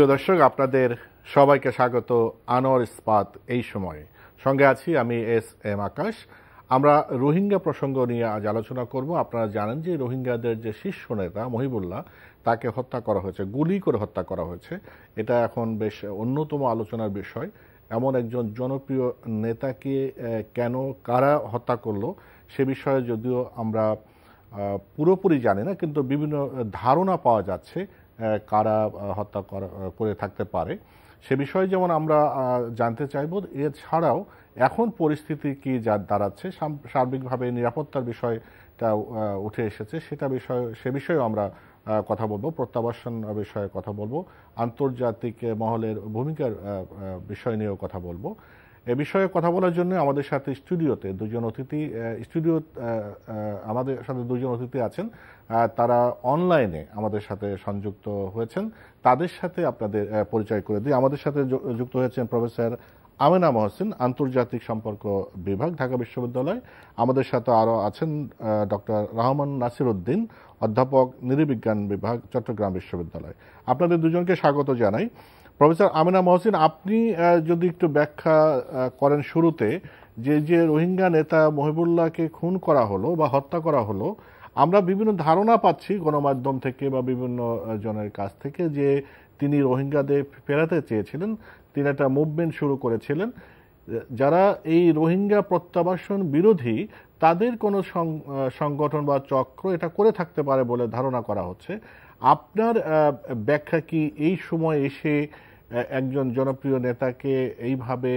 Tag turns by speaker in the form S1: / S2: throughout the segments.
S1: প্রিয় দর্শক আপনাদের সবাইকে স্বাগত আনোয়ার ইস্পাত এই সময়ে সঙ্গে আছি আমি এস এম আকাশ আমরা রোহিঙ্গা প্রসঙ্গ নিয়ে আজ আলোচনা করব আপনারা জানেন যে রোহিঙ্গাদের যে শীর্ষ নেতা মহিবুল্লাহ তাকে হত্যা করা হয়েছে গুলি করে হত্যা করা হয়েছে এটা এখন বেশ অন্যতম আলোচনার বিষয় এমন একজন জনপ্রিয় নেতাকে কেন কারা হত্যা করলো সে বিষয়ে যদিও আমরা পুরোপুরি জানি না কিন্তু বিভিন্ন ধারণা পাওয়া যাচ্ছে হ্যাঁ, কারা হত্যা করে থাকতে পারে সে বিষয়ে যেমন আমরা জানতে চাইব এছাড়াও এখন পরিস্থিতি কি যা দাঁড়াচ্ছে সার্বিকভাবে নিরাপত্তার বিষয়টা উঠে এসেছে সেটা বিষয় সে বিষয়েও আমরা কথা বলবো প্রত্যাবাসন বিষয়ে কথা বলবো আন্তর্জাতিক মহলের ভূমিকার বিষয় নিয়েও কথা বলবো এ বিষয়ে কথা বলার জন্য আমাদের সাথে স্টুডিওতে দুজন অতিথি স্টুডিও আমাদের সাথে দুজন অতিথি আছেন তারা অনলাইনে আমাদের সাথে সংযুক্ত হয়েছেন তাদের সাথে আপনাদের পরিচয় করে দিই আমাদের সাথে যুক্ত হয়েছেন প্রফেসর আমেনা মহসিন আন্তর্জাতিক সম্পর্ক বিভাগ ঢাকা বিশ্ববিদ্যালয় আমাদের সাথে আরও আছেন ডক্টর রহমান নাসির উদ্দিন অধ্যাপক নৃবিজ্ঞান বিভাগ চট্টগ্রাম বিশ্ববিদ্যালয় আপনাদের দুজনকে স্বাগত জানাই প্রফেসর আমিনা মহসিন আপনি যদি একটু ব্যাখ্যা করেন শুরুতে যে যে রোহিঙ্গা নেতা মহিবুল্লাহকে খুন করা হলো বা হত্যা করা হলো আমরা বিভিন্ন ধারণা পাচ্ছি গণমাধ্যম থেকে বা বিভিন্ন জনের কাছ থেকে যে তিনি রোহিঙ্গাদের ফেরাতে চেয়েছিলেন তিনি একটা মুভমেন্ট শুরু করেছিলেন যারা এই রোহিঙ্গা প্রত্যাবাসন বিরোধী তাদের কোনো সংগঠন বা চক্র এটা করে থাকতে পারে বলে ধারণা করা হচ্ছে আপনার ব্যাখ্যা কি এই সময় এসে একজন জনপ্রিয় নেতাকে এইভাবে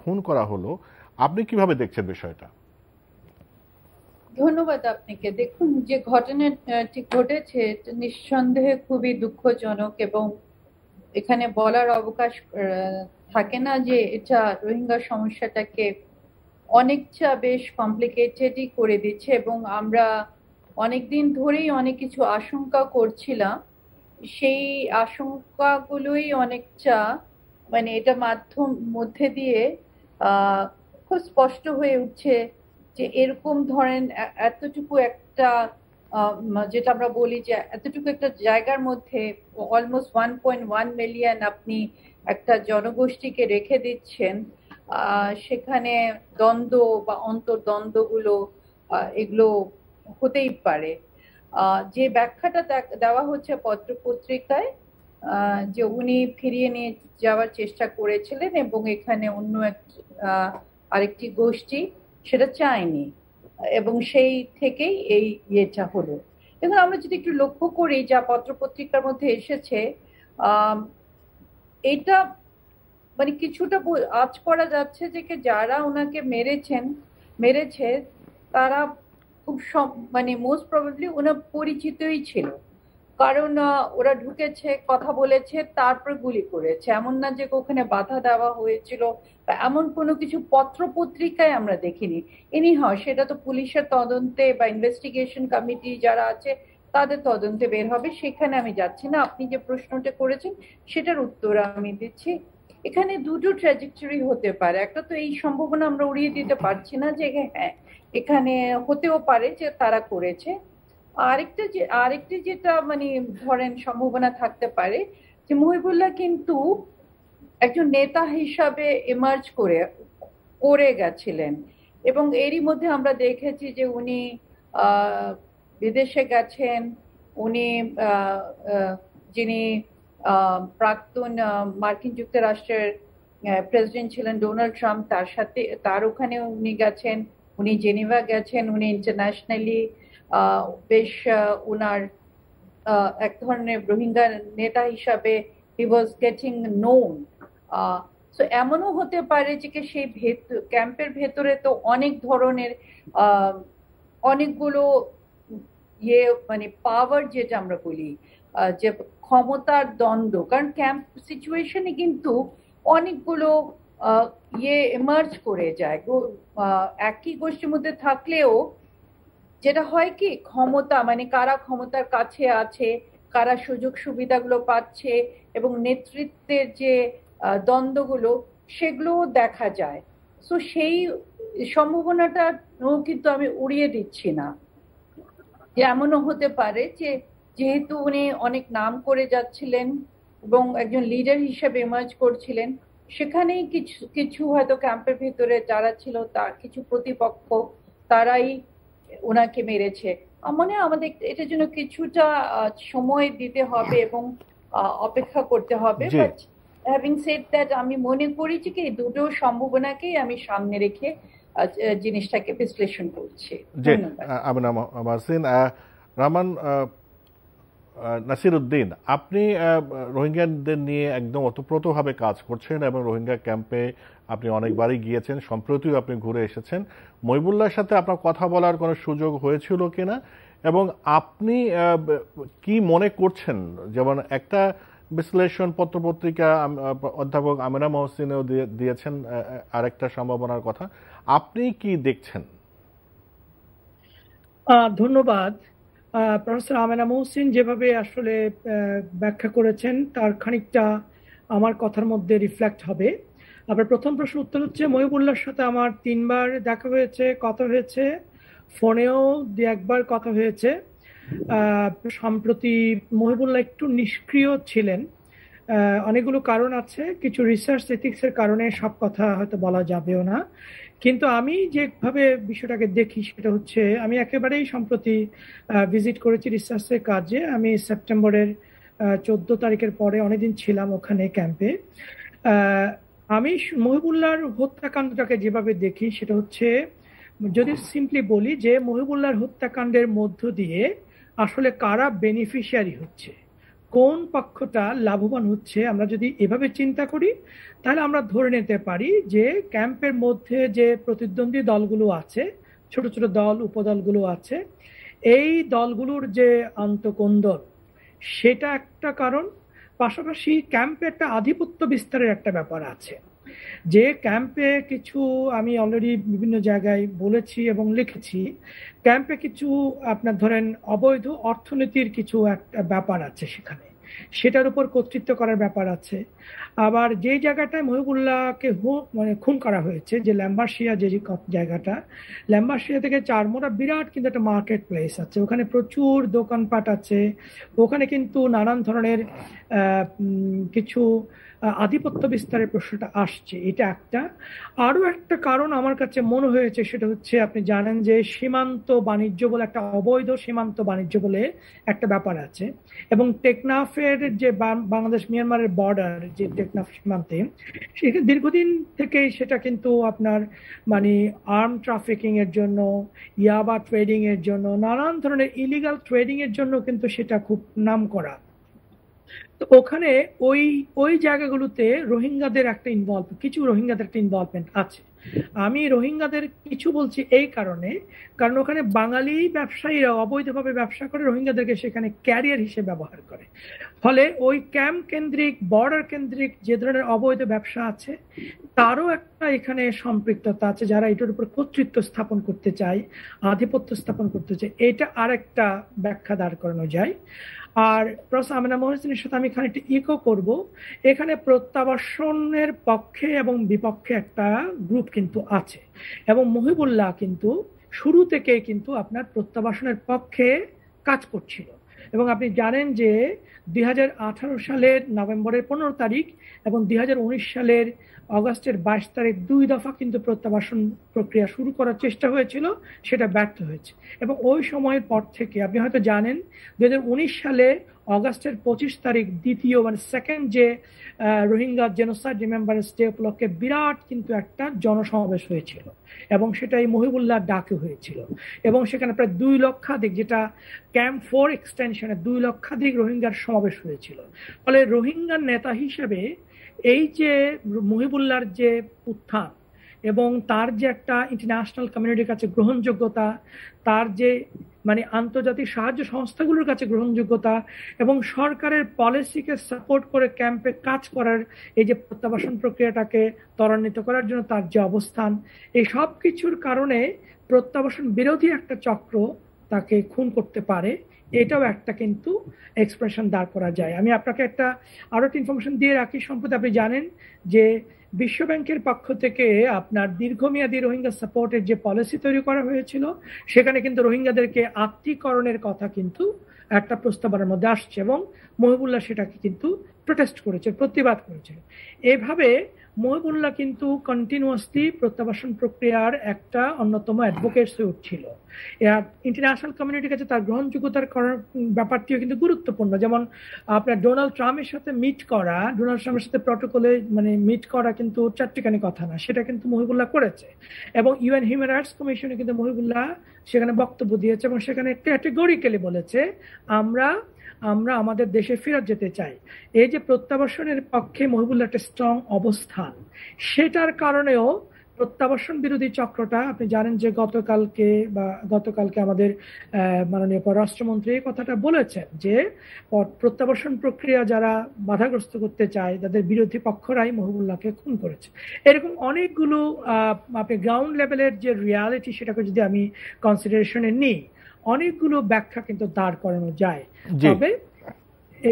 S1: খুন করা হলো আপনি কিভাবে দেখছেন বিষয়টা
S2: ধন্যবাদ আপনাকে দেখুন যে ঘটনাটি ঘটেছে নিঃসন্দেহে খুবই দুঃখজনক এবং এখানে বলার অবকাশ থাকে না যে এটা রোহিঙ্গা সমস্যাটাকে অনেকটা বেশ কমপ্লিকেটেডই করে দিচ্ছে এবং আমরা অনেকদিন ধরেই অনেক কিছু আশঙ্কা করছিলাম সেই আশঙ্কাগুলোই অনেকটা মানে এটা মাধ্যম মধ্যে দিয়ে খুব স্পষ্ট হয়ে উঠছে যে এরকম ধরেন এতটুকু একটা যেটা আমরা বলি যে এতটুকু একটা জায়গার মধ্যে almost one point one million আপনি একটা জনগোষ্ঠীকে রেখে দিচ্ছেন সেখানে দ্বন্দ্ব বা অন্তর্দ্বন্দ্বগুলো এগুলো হতেই পারে যে ব্যাখ্যাটা দেওয়া হচ্ছে পত্র পত্রিকায় যে উনি ফিরিয়ে নিয়ে যাওয়ার চেষ্টা করেছিলেন এবং এখানে অন্য এক আরেকটি গোষ্ঠী সেটা চায়নি এবং সেই থেকেই এই ইয়েটা হলো এখন আমরা যদি একটু লক্ষ্য করি যা পত্রপত্রিকার মধ্যে এসেছে এটা মানে কিছুটা আজ করা যাচ্ছে যে যারা ওনাকে মেরেছেন মেরেছে তারা খুব সব মানে মোস্ট প্রবাবলি ওনার পরিচিতই ছিল কারণ ওরা ঢুকেছে কথা বলেছে তারপর গুলি করেছে এমন না যে ওখানে বাধা দেওয়া হয়েছিল এমন কোনো কিছু পত্র পত্রিকায় আমরা দেখিনি এনি হয় সেটা তো পুলিশের তদন্তে বা ইনভেস্টিগেশন কমিটি যারা আছে তাদের তদন্তে বের হবে সেখানে আমি যাচ্ছি না আপনি যে প্রশ্নটা করেছেন সেটার উত্তর আমি দিচ্ছি এখানে দুটো ট্র্যাজেক্টরি হতে পারে একটা তো এই সম্ভাবনা আমরা উড়িয়ে দিতে পারছি না যে হ্যাঁ এখানে হতেও পারে যে তারা করেছে আরেকটা যে আরেকটি যেটা মানে ধরেন সম্ভাবনা থাকতে পারে যে মহিবুল্লাহ কিন্তু একজন নেতা হিসাবে এমার্জ করে করে গেছিলেন এবং এরই মধ্যে আমরা দেখেছি যে উনি বিদেশে গেছেন উনি যিনি প্রাক্তন মার্কিন যুক্তরাষ্ট্রের প্রেসিডেন্ট ছিলেন ডোনাল্ড ট্রাম্প তার সাথে তার ওখানে উনি গেছেন উনি জেনেভা গেছেন উনি ইন্টারন্যাশনালি বেশ উনার এক ধরনের রোহিঙ্গা নেতা হিসাবে he was getting known so এমনও হতে পারে যে সেই ক্যাম্পের ভেতরে তো অনেক ধরনের অনেকগুলো ইয়ে মানে পাওয়ার যেটা আমরা বলি যে ক্ষমতার দ্বন্দ্ব কারণ ক্যাম্প সিচুয়েশনে কিন্তু অনেকগুলো ইয়ে এমার্জ করে যায় একই গোষ্ঠীর মধ্যে থাকলেও যেটা হয় কি ক্ষমতা মানে কারা ক্ষমতার কাছে আছে কারা সুযোগ সুবিধাগুলো পাচ্ছে এবং নেতৃত্বের যে দ্বন্দ্বগুলো সেগুলোও দেখা যায় সো সেই সম্ভাবনাটা কিন্তু আমি উড়িয়ে দিচ্ছি না যে এমনও হতে পারে যে যেহেতু উনি অনেক নাম করে যাচ্ছিলেন এবং একজন লিডার হিসেবে এমার্জ করছিলেন সেখানেই কিছু কিছু হয়তো ক্যাম্পের ভিতরে যারা ছিল তা কিছু প্রতিপক্ষ তারাই ওনাকে মেরেছে মনে হয় আমাদের এটার জন্য কিছুটা সময় দিতে হবে এবং অপেক্ষা করতে হবে হ্যাভিং সেড দ্যাট আমি মনে করি যে কি দুটো সম্ভাবনাকেই আমি সামনে রেখে জিনিসটাকে বিশ্লেষণ করছি
S1: ধন্যবাদ রামান নাসির উদ্দিন আপনি রোহিঙ্গাদের নিয়ে একদম অতপ্রতভাবে কাজ করছেন এবং রোহিঙ্গা ক্যাম্পে আপনি অনেকবারই গিয়েছেন সম্প্রতিও আপনি ঘুরে এসেছেন মহিবুল্লার সাথে আপনার কথা বলার কোনো সুযোগ হয়েছিল কিনা এবং আপনি কি মনে করছেন যেমন একটা বিশ্লেষণ পত্রপত্রিকা অধ্যাপক আমিনা মহসিনেও দিয়েছেন আরেকটা সম্ভাবনার কথা আপনি কি দেখছেন
S3: ধন্যবাদ প্রফেসর আমেনা মহসিন যেভাবে আসলে ব্যাখ্যা করেছেন তার খানিকটা আমার কথার মধ্যে রিফ্লেক্ট হবে আবার প্রথম প্রশ্ন উত্তর হচ্ছে মহিবুল্লার সাথে আমার তিনবার দেখা হয়েছে কথা হয়েছে ফোনেও দু একবার কথা হয়েছে সম্প্রতি মহিবুল্লাহ একটু নিষ্ক্রিয় ছিলেন অনেকগুলো কারণ আছে কিছু রিসার্চ এথিক্সের কারণে সব কথা হয়তো বলা যাবেও না কিন্তু আমি যেভাবে বিষয়টাকে দেখি সেটা হচ্ছে আমি একেবারেই সম্প্রতি ভিজিট করেছি রিসার্চের কাজে আমি সেপ্টেম্বরের চোদ্দ তারিখের পরে অনেকদিন ছিলাম ওখানে ক্যাম্পে আমি মহিবুল্লার হত্যাকাণ্ডটাকে যেভাবে দেখি সেটা হচ্ছে যদি সিম্পলি বলি যে মহিবুল্লার হত্যাকাণ্ডের মধ্য দিয়ে আসলে কারা বেনিফিশিয়ারি হচ্ছে কোন পক্ষটা লাভবান হচ্ছে আমরা যদি এভাবে চিন্তা করি তাহলে আমরা ধরে নিতে পারি যে ক্যাম্পের মধ্যে যে প্রতিদ্বন্দ্বী দলগুলো আছে ছোট ছোট দল উপদলগুলো আছে এই দলগুলোর যে অন্তকন্দল সেটা একটা কারণ পাশাপাশি ক্যাম্পে একটা আধিপত্য বিস্তারের একটা ব্যাপার আছে যে ক্যাম্পে কিছু আমি অলরেডি বিভিন্ন জায়গায় বলেছি এবং লিখেছি ক্যাম্পে কিছু আপনার ধরেন অবৈধ অর্থনীতির কিছু একটা ব্যাপার আছে সেখানে সেটার উপর কর্তৃত্ব করার ব্যাপার আছে আবার যে জায়গাটায় মহিবুল্লাহকে মানে খুন করা হয়েছে যে ল্যাম্বাসিয়া যে জায়গাটা ল্যাম্বাসিয়া থেকে চারমোড়া বিরাট কিন্তু একটা মার্কেট প্লেস আছে ওখানে প্রচুর দোকানপাট আছে ওখানে কিন্তু নানান ধরনের কিছু আধিপত্য বিস্তারের প্রশ্নটা আসছে এটা একটা আরও একটা কারণ আমার কাছে মনে হয়েছে সেটা হচ্ছে আপনি জানেন যে সীমান্ত বাণিজ্য বলে একটা অবৈধ সীমান্ত বাণিজ্য বলে একটা ব্যাপার আছে এবং টেকনাফের যে বাংলাদেশ মিয়ানমারের বর্ডার যে টেকনাফ সীমান্তে সেখানে দীর্ঘদিন থেকেই সেটা কিন্তু আপনার মানে আর্ম ট্রাফিকিং এর জন্য ইয়াবা ট্রেডিং এর জন্য নানান ধরনের ইলিগাল ট্রেডিং এর জন্য কিন্তু সেটা খুব নাম করা তো ওখানে ওই ওই জায়গাগুলোতে রোহিঙ্গাদের একটা ইনভলভ কিছু রোহিঙ্গাদের একটা ইনভলভমেন্ট আছে আমি রোহিঙ্গাদের কিছু বলছি এই কারণে কারণ ওখানে বাঙালি ব্যবসায়ীরা অবৈধভাবে ব্যবসা করে রোহিঙ্গাদেরকে সেখানে ক্যারিয়ার হিসেবে ব্যবহার করে ফলে ওই ক্যাম্প কেন্দ্রিক বর্ডার কেন্দ্রিক যে ধরনের অবৈধ ব্যবসা আছে তারও একটা এখানে সম্পৃক্ততা আছে যারা এটার উপর কর্তৃত্ব স্থাপন করতে চায় আধিপত্য স্থাপন করতে চায় এটা আর একটা ব্যাখ্যা দাঁড় করানো যায় আর প্রফেসর আমিনা মহসিনের সাথে আমি একটি ইকো করব এখানে প্রত্যাবাসনের পক্ষে এবং বিপক্ষে একটা গ্রুপ কিন্তু আছে এবং মহিবুল্লাহ কিন্তু শুরু থেকে কিন্তু আপনার প্রত্যাবাসনের পক্ষে কাজ করছিল এবং আপনি জানেন যে দুই সালের নভেম্বরের পনেরো তারিখ এবং দুই সালের অগস্টের বাইশ তারিখ দুই দফা কিন্তু প্রত্যাবাসন প্রক্রিয়া শুরু করার চেষ্টা হয়েছিল সেটা ব্যর্থ হয়েছে এবং ওই সময়ের পর থেকে আপনি হয়তো জানেন দু সালে অগাস্টের পঁচিশ তারিখ দ্বিতীয় মানে সেকেন্ড যে রোহিঙ্গা জেনোসাইড রিমেম্বারেন্স ডে উপলক্ষে বিরাট কিন্তু একটা জনসমাবেশ হয়েছিল এবং সেটা এই মহিবুল্লাহ ডাকে হয়েছিল এবং সেখানে প্রায় দুই লক্ষাধিক যেটা ক্যাম্প ফোর এক্সটেনশনে দুই লক্ষাধিক রোহিঙ্গার সমাবেশ হয়েছিল ফলে রোহিঙ্গার নেতা হিসেবে এই যে মহিবুল্লার যে উত্থান এবং তার যে একটা ইন্টারন্যাশনাল কমিউনিটির কাছে গ্রহণযোগ্যতা তার যে মানে আন্তর্জাতিক সাহায্য সংস্থাগুলোর কাছে গ্রহণযোগ্যতা এবং সরকারের পলিসিকে সাপোর্ট করে ক্যাম্পে কাজ করার এই যে প্রত্যাবাসন প্রক্রিয়াটাকে ত্বরান্বিত করার জন্য তার যে অবস্থান এই সব কিছুর কারণে প্রত্যাবাসন বিরোধী একটা চক্র তাকে খুন করতে পারে এটাও একটা কিন্তু এক্সপ্রেশন দাঁড় করা যায় আমি আপনাকে একটা আরও একটা ইনফরমেশন দিয়ে রাখি সম্প্রতি আপনি জানেন যে বিশ্বব্যাংকের পক্ষ থেকে আপনার দীর্ঘমেয়াদী রোহিঙ্গা সাপোর্টের যে পলিসি তৈরি করা হয়েছিল সেখানে কিন্তু রোহিঙ্গাদেরকে আত্মীকরণের কথা কিন্তু একটা প্রস্তাবনার মধ্যে আসছে এবং মহিবুল্লাহ সেটাকে কিন্তু প্রোটেস্ট করেছে প্রতিবাদ করেছে এভাবে মহিবুল্লাহ কিন্তু কন্টিনিউয়াসলি প্রত্যাবাসন প্রক্রিয়ার একটা অন্যতম অ্যাডভোকেটস হয়ে উঠছিল ইন্টারন্যাশনাল কমিউনিটির কাছে তার গ্রহণযোগ্যতার করার ব্যাপারটিও কিন্তু গুরুত্বপূর্ণ যেমন আপনার ডোনাল্ড ট্রাম্পের সাথে মিট করা ডোনাল্ড ট্রাম্পের সাথে প্রটোকলে মানে মিট করা কিন্তু চারটিখানি কথা না সেটা কিন্তু মহিবুল্লাহ করেছে এবং ইউএন হিউম্যান রাইটস কমিশনে কিন্তু মহিবুল্লাহ সেখানে বক্তব্য দিয়েছে এবং সেখানে ক্যাটেগরিক্যালি বলেছে আমরা আমরা আমাদের দেশে ফেরত যেতে চাই এই যে প্রত্যাবাসনের পক্ষে মহিবুল্লাহ একটা স্ট্রং অবস্থান সেটার কারণেও প্রত্যাবাসন বিরোধী চক্রটা আপনি জানেন যে গতকালকে বা গতকালকে আমাদের মাননীয় পররাষ্ট্রমন্ত্রী এই কথাটা বলেছেন যে প্রত্যাবাসন প্রক্রিয়া যারা বাধাগ্রস্ত করতে চায় তাদের বিরোধী পক্ষরাই মহিবুল্লাহকে খুন করেছে এরকম অনেকগুলো আপনি গ্রাউন্ড লেভেলের যে রিয়ালিটি সেটাকে যদি আমি কনসিডারেশনে নিই অনেকগুলো ব্যাখ্যা কিন্তু দাঁড় করানো যায় তবে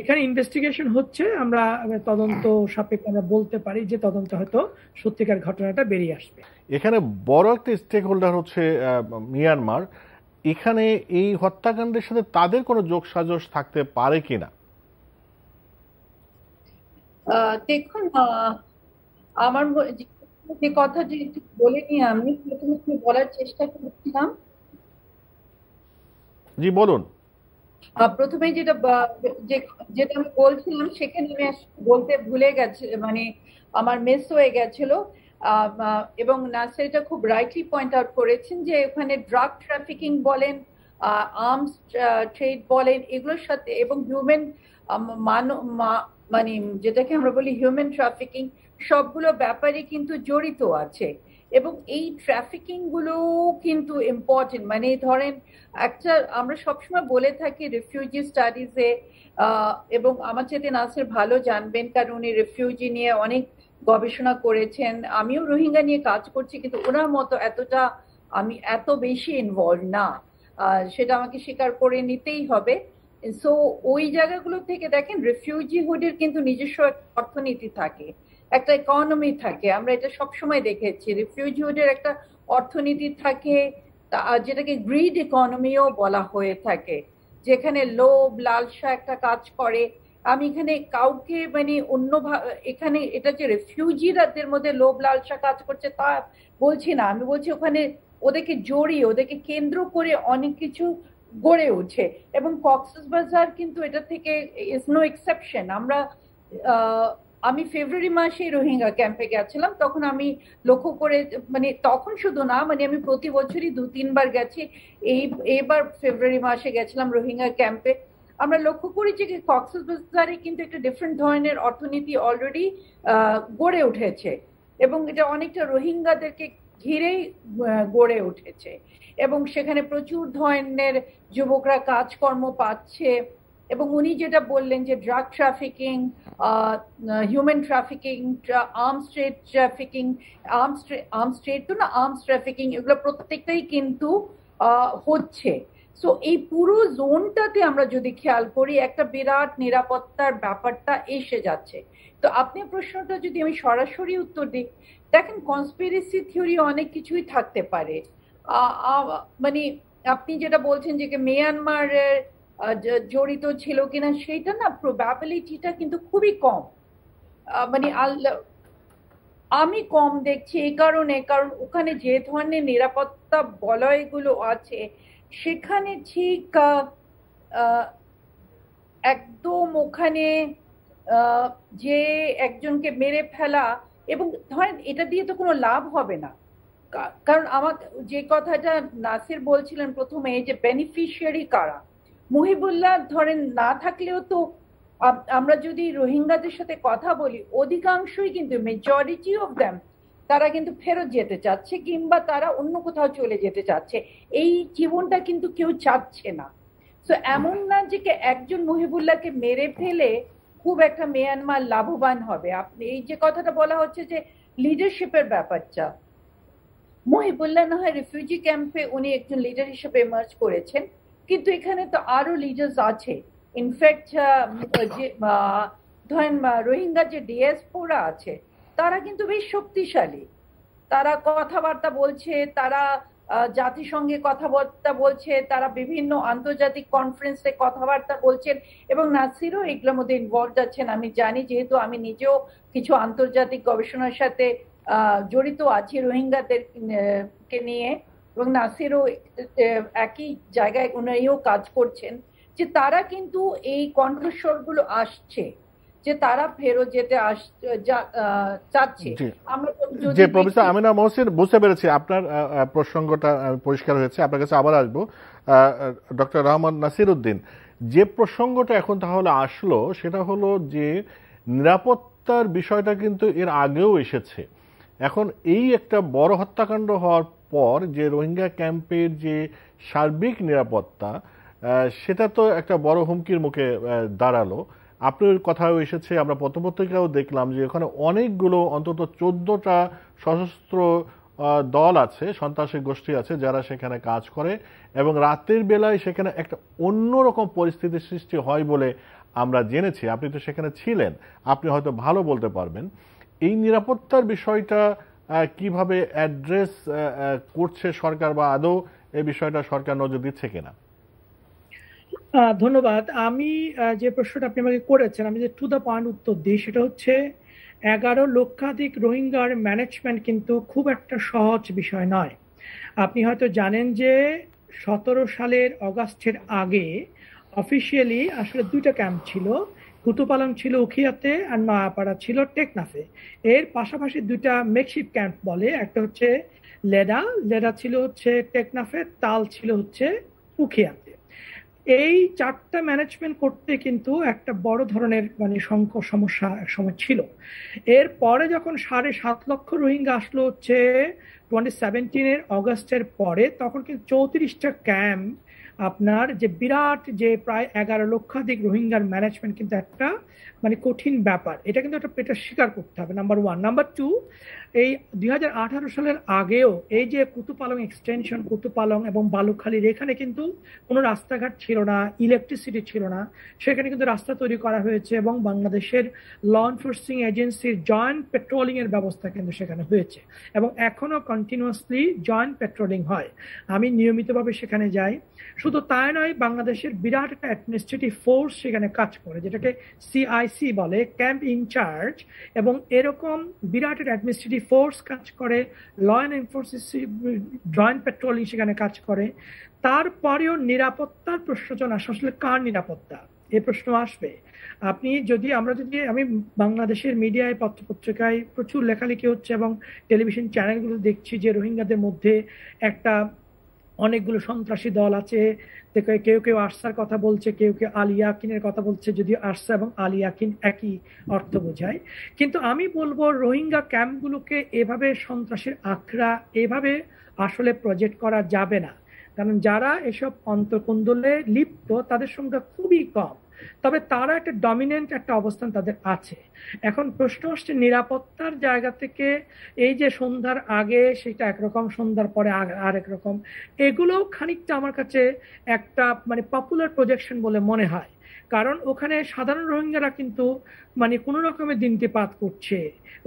S3: এখানে ইনভেস্টিগেশন হচ্ছে আমরা তদন্ত সাপেক্ষে আমরা বলতে পারি যে তদন্ত হয়তো সত্যিকার ঘটনাটা বেরিয়ে আসবে
S1: এখানে বড় একটা স্টেক হোল্ডার হচ্ছে মিয়ানমার এখানে এই হত্যাকাণ্ডের সাথে তাদের কোনো যোগসাজশ থাকতে পারে কিনা
S2: দেখুন আমার যে কথা যেহেতু বলিনি আমি প্রথমে বলার চেষ্টা করছিলাম জি বলুন প্রথমে যেটা যেটা আমি বলছিলাম সেখানে আমি বলতে ভুলে গেছে মানে আমার মিস হয়ে গেছিল এবং নাসের এটা খুব রাইটলি পয়েন্ট আউট করেছেন যে ওখানে ড্রাগ ট্রাফিকিং বলেন আর্মস ট্রেড বলেন এগুলোর সাথে এবং হিউম্যান মানব মানে যেটাকে আমরা বলি হিউম্যান ট্রাফিকিং সবগুলো ব্যাপারে কিন্তু জড়িত আছে এবং এই ট্রাফিকিং গুলো কিন্তু ইম্পর্টেন্ট মানে ধরেন একটা আমরা সবসময় বলে থাকি রেফিউজি স্টাডিজে এবং আমার চেতে নাসের ভালো জানবেন কারণ উনি রেফিউজি নিয়ে অনেক গবেষণা করেছেন আমিও রোহিঙ্গা নিয়ে কাজ করছি কিন্তু ওনার মতো এতটা আমি এত বেশি ইনভলভ না সেটা আমাকে স্বীকার করে নিতেই হবে সো ওই জায়গাগুলো থেকে দেখেন রেফিউজিহুডের হুডের কিন্তু নিজস্ব অর্থনীতি থাকে একটা ইকোনমি থাকে আমরা এটা সবসময় দেখেছি রিফিউজিউডের একটা অর্থনীতি থাকে যেটাকে গ্রিড ইকোনমিও বলা হয়ে থাকে যেখানে লোভ লালসা একটা কাজ করে আমি এখানে কাউকে মানে অন্য এখানে এটা যে রেফিউজিরাদের মধ্যে লোভ লালসা কাজ করছে তা বলছি না আমি বলছি ওখানে ওদেরকে জড়িয়ে ওদেরকে কেন্দ্র করে অনেক কিছু গড়ে উঠে এবং কক্সবাজার কিন্তু এটা থেকে ইজ নো এক্সেপশন আমরা আমি ফেব্রুয়ারি মাসে রোহিঙ্গা ক্যাম্পে গেছিলাম তখন আমি লক্ষ্য করে মানে তখন শুধু না মানে আমি প্রতি বছরই দু তিনবার গেছি এই এবার ফেব্রুয়ারি মাসে গেছিলাম রোহিঙ্গা ক্যাম্পে আমরা লক্ষ্য করি যে কক্সবাজারে কিন্তু একটা ডিফারেন্ট ধরনের অর্থনীতি অলরেডি গড়ে উঠেছে এবং এটা অনেকটা রোহিঙ্গাদেরকে ঘিরেই গড়ে উঠেছে এবং সেখানে প্রচুর ধরনের যুবকরা কাজকর্ম পাচ্ছে এবং উনি যেটা বললেন যে drug trafficking human trafficking arms trade trafficking arms arms trade তো না আর্মস ট্রাফিকিং এগুলো প্রত্যেকটাই কিন্তু হচ্ছে সো এই পুরো জোনটাতে আমরা যদি খেয়াল করি একটা বিরাট নিরাপত্তার ব্যাপারটা এসে যাচ্ছে তো আপনি প্রশ্নটা যদি আমি সরাসরি উত্তর দিই দেখেন কনস্পিরেসি থিওরি অনেক কিছুই থাকতে পারে মানে আপনি যেটা বলছেন যে মিয়ানমারের জড়িত ছিল কিনা সেটা না প্রবাবিলিটিটা কিন্তু খুবই কম মানে আমি কম দেখছি এই কারণে কারণ ওখানে যে ধরনের নিরাপত্তা বলয়গুলো আছে সেখানে ঠিক একদম ওখানে যে একজনকে মেরে ফেলা এবং ধরেন এটা দিয়ে তো কোনো লাভ হবে না কারণ আমার যে কথাটা নাসির বলছিলেন প্রথমে যে বেনিফিশিয়ারি কারা মুহিবুল্লাহ ধরেন না থাকলেও তো আমরা যদি রোহিঙ্গাদের সাথে কথা বলি অধিকাংশই কিন্তু মেজরিটি অফ দ্যাম তারা কিন্তু ফেরত যেতে চাচ্ছে কিংবা তারা অন্য কোথাও চলে যেতে চাচ্ছে এই জীবনটা কিন্তু কেউ চাচ্ছে না তো এমন না যে একজন মহিবুল্লাহকে মেরে ফেলে খুব একটা মিয়ানমার লাভবান হবে আপনি এই যে কথাটা বলা হচ্ছে যে লিডারশিপের ব্যাপারটা মহিবুল্লাহ না হয় রিফিউজি ক্যাম্পে উনি একজন লিডার হিসেবে এমার্জ করেছেন কিন্তু এখানে তো আরো লিডার্স আছে ইনফ্যাক্ট যে ধরেন রোহিঙ্গা যে ডিএসপোরা আছে তারা কিন্তু বেশ শক্তিশালী তারা কথাবার্তা বলছে তারা জাতিসংঘে কথাবার্তা বলছে তারা বিভিন্ন আন্তর্জাতিক কনফারেন্সে কথাবার্তা বলছেন এবং নাসিরও এগুলোর মধ্যে ইনভলভ আছেন আমি জানি যেহেতু আমি নিজেও কিছু আন্তর্জাতিক গবেষণার সাথে জড়িত আছি রোহিঙ্গাদের কে নিয়ে এবং নাসিরও একই জায়গায় উনারিও কাজ করছেন যে তারা কিন্তু এই কণ্ঠস্বরগুলো আসছে যে তারা ফেরো যেতে চাচ্ছে যে প্রফেসর আমিনা
S1: মহসিন বুঝতে পেরেছি আপনার প্রসঙ্গটা পরিষ্কার হয়েছে আপনার কাছে আবার আসবো ডক্টর রহমান নাসিরুদ্দিন যে প্রসঙ্গটা এখন তাহলে আসলো সেটা হলো যে নিরাপত্তার বিষয়টা কিন্তু এর আগেও এসেছে এখন এই একটা বড় হত্যাকাণ্ড হওয়ার পর যে রোহিঙ্গা ক্যাম্পের যে সার্বিক নিরাপত্তা সেটা তো একটা বড় হুমকির মুখে দাঁড়ালো আপনার কথাও এসেছে আমরা পত্রপত্রিকাও দেখলাম যে ওখানে অনেকগুলো অন্তত চোদ্দটা সশস্ত্র দল আছে সন্ত্রাসী গোষ্ঠী আছে যারা সেখানে কাজ করে এবং রাতের বেলায় সেখানে একটা অন্যরকম পরিস্থিতির সৃষ্টি হয় বলে আমরা জেনেছি আপনি তো সেখানে ছিলেন আপনি হয়তো ভালো বলতে পারবেন এই নিরাপত্তার বিষয়টা কিভাবে অ্যাড্রেস করছে সরকার বা আদৌ এই বিষয়টা সরকার নজর দিচ্ছে কিনা
S3: ধন্যবাদ আমি যে প্রশ্নটা আপনি আমাকে করেছেন আমি যে টু দ্য পয়েন্ট উত্তর দিই সেটা হচ্ছে এগারো লক্ষাধিক রোহিঙ্গার ম্যানেজমেন্ট কিন্তু খুব একটা সহজ বিষয় নয় আপনি হয়তো জানেন যে সতেরো সালের অগাস্টের আগে অফিসিয়ালি আসলে দুইটা ক্যাম্প ছিল কুতুপালং ছিল উখিয়াতে আর নয়াপাড়া ছিল টেকনাফে এর পাশাপাশি দুইটা মেকশিপ ক্যাম্প বলে একটা হচ্ছে লেডা লেডা ছিল হচ্ছে টেকনাফে তাল ছিল হচ্ছে উখিয়াতে এই চারটা ম্যানেজমেন্ট করতে কিন্তু একটা বড় ধরনের মানে সংকট সমস্যা এক সময় ছিল এর পরে যখন সাড়ে সাত লক্ষ রোহিঙ্গা আসলো হচ্ছে টোয়েন্টি সেভেন্টিনের অগস্টের পরে তখন কিন্তু চৌত্রিশটা ক্যাম্প আপনার যে বিরাট যে প্রায় এগারো লক্ষাধিক রোহিঙ্গার ম্যানেজমেন্ট কিন্তু একটা মানে কঠিন ব্যাপার এটা কিন্তু একটা পেটা স্বীকার করতে হবে নাম্বার ওয়ান নাম্বার টু এই দুই সালের আগেও এই যে কুতুপালং এক্সটেনশন কুতুপালং এবং বালুখালীর এখানে কিন্তু কোনো রাস্তাঘাট ছিল না ইলেকট্রিসিটি ছিল না সেখানে কিন্তু রাস্তা তৈরি করা হয়েছে এবং বাংলাদেশের ল এনফোর্সিং এজেন্সির জয়েন্ট পেট্রোলিং এর ব্যবস্থা কিন্তু সেখানে হয়েছে এবং এখনো কন্টিনিউয়াসলি জয়েন্ট পেট্রোলিং হয় আমি নিয়মিতভাবে সেখানে যাই শুধু তাই নয় বাংলাদেশের বিরাট একটা অ্যাডমিনিস্ট্রেটিভ ফোর্স সেখানে কাজ করে যেটাকে সিআইসি বলে ক্যাম্প ইনচার্জ এবং এরকম বিরাট অ্যাডমিনিস্ট্রেটিভ ফোর্স কাজ করে law and enforcers joint patrolling সেখানে কাজ করে তারপরেও নিরাপত্তার প্রশ্নজন আসে আসলে কার নিরাপত্তা এ প্রশ্ন আসবে আপনি যদি আমরা যদি আমি বাংলাদেশের মিডিয়ায় পত্রপত্রিকায় প্রচুর লেখালেখি হচ্ছে এবং টেলিভিশন চ্যানেলগুলো দেখছি যে রোহিঙ্গাদের মধ্যে একটা অনেকগুলো সন্ত্রাসী দল আছে কেউ কেউ আরসার কথা বলছে কেউ কেউ আলিয়াকিনের কথা বলছে যদি আরসা এবং আলিয়াকিন একই অর্থ বোঝায় কিন্তু আমি বলবো রোহিঙ্গা ক্যাম্পগুলোকে এভাবে সন্ত্রাসের আখড়া এভাবে আসলে প্রজেক্ট করা যাবে না কারণ যারা এসব অন্তর্কন্দলে লিপ্ত তাদের সংখ্যা খুবই কম তবে তারা একটা ডমিনেন্ট একটা অবস্থান তাদের আছে এখন প্রশ্ন হচ্ছে নিরাপত্তার জায়গা থেকে এই যে সন্ধ্যার আগে সেটা একরকম সন্ধ্যার পরে আর একরকম এগুলোও খানিকটা আমার কাছে একটা মানে পপুলার প্রজেকশন বলে মনে হয় কারণ ওখানে সাধারণ রোহিঙ্গারা কিন্তু মানে কোনো রকমের দিনকে পাত করছে